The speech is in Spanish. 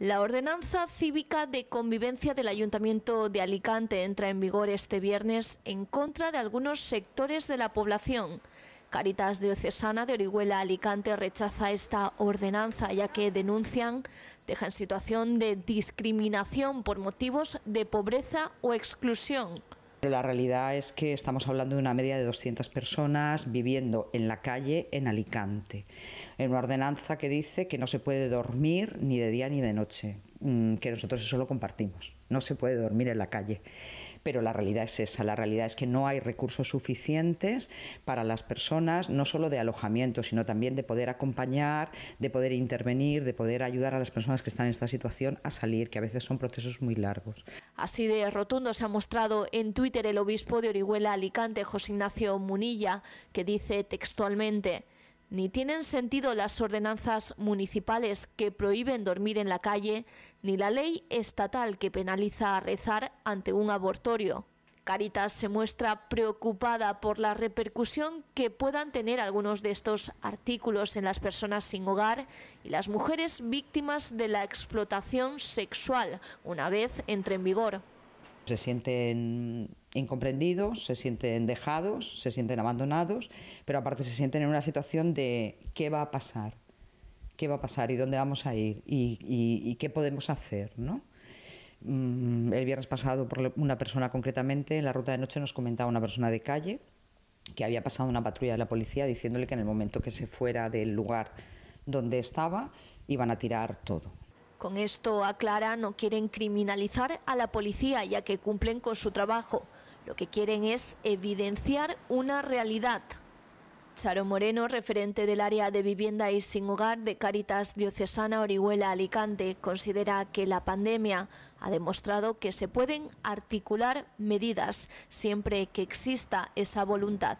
La ordenanza cívica de convivencia del Ayuntamiento de Alicante entra en vigor este viernes en contra de algunos sectores de la población. Caritas Diocesana de Orihuela Alicante rechaza esta ordenanza ya que denuncian deja en situación de discriminación por motivos de pobreza o exclusión. Pero la realidad es que estamos hablando de una media de 200 personas viviendo en la calle en Alicante, en una ordenanza que dice que no se puede dormir ni de día ni de noche, mm, que nosotros eso lo compartimos, no se puede dormir en la calle pero la realidad es esa, la realidad es que no hay recursos suficientes para las personas, no solo de alojamiento, sino también de poder acompañar, de poder intervenir, de poder ayudar a las personas que están en esta situación a salir, que a veces son procesos muy largos. Así de rotundo se ha mostrado en Twitter el obispo de Orihuela Alicante, José Ignacio Munilla, que dice textualmente, ni tienen sentido las ordenanzas municipales que prohíben dormir en la calle, ni la ley estatal que penaliza a rezar ante un abortorio. Caritas se muestra preocupada por la repercusión que puedan tener algunos de estos artículos en las personas sin hogar y las mujeres víctimas de la explotación sexual una vez entre en vigor. Se sienten incomprendidos, se sienten dejados, se sienten abandonados, pero aparte se sienten en una situación de qué va a pasar, qué va a pasar y dónde vamos a ir y, qué podemos hacer, ¿no? Mm, el viernes pasado, por una persona concretamente, en la ruta de noche nos comentaba una persona de calle que había pasado una patrulla de la policía diciéndole que en el momento que se fuera del lugar donde estaba iban a tirar todo. Con esto, aclara, no quieren criminalizar a la policía ya que cumplen con su trabajo. Lo que quieren es evidenciar una realidad. Charo Moreno, referente del área de vivienda y sin hogar de Caritas Diocesana Orihuela Alicante, considera que la pandemia ha demostrado que se pueden articular medidas siempre que exista esa voluntad.